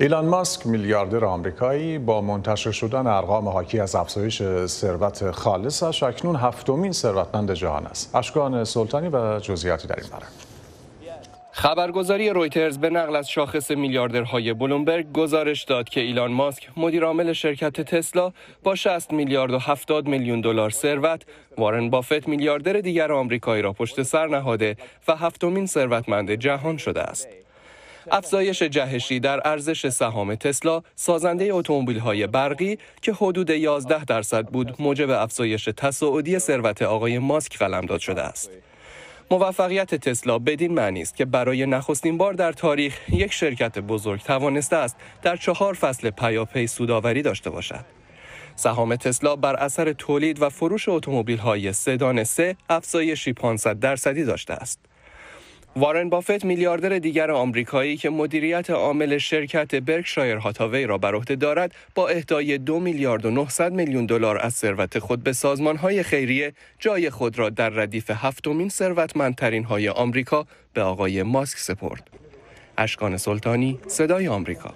ایلان ماسک میلیاردر آمریکایی با منتشر شدن ارقام حاکی از افزایش ثروت خالصش اکنون هفتمین ثروتمند جهان است اشکان سلطانی و جزئیاتی در این باره خبرگزاری رویترز به نقل از شاخص میلیاردرهای بلومبرگ گزارش داد که ایلان ماسک مدیر عامل شرکت تسلا با 60 میلیارد و 70 میلیون دلار ثروت وارن بافت میلیاردر دیگر آمریکایی را پشت سر نهاده و هفتمین ثروتمند جهان شده است افزایش جهشی در ارزش سهام تسلا سازنده های برقی که حدود 11 درصد بود موجب افزایش تصاعدی ثروت آقای ماسک قلمداد شده است. موفقیت تسلا بدین معنی است که برای نخستین بار در تاریخ یک شرکت بزرگ توانسته است در چهار فصل پیاپی سوداوری داشته باشد. سهام تسلا بر اثر تولید و فروش اتومبیل‌های سدان سه افزایشی 500 درصدی داشته است. وارن بافت میلیاردر دیگر آمریکایی که مدیریت عامل شرکت برکشایر هاتاوی را بر عهده دارد با اهدای دو میلیارد و 900 میلیون دلار از ثروت خود به سازمانهای خیریه جای خود را در ردیف هفتمین ثروتمندترین های آمریکا به آقای ماسک سپرد. اشکان سلطانی صدای آمریکا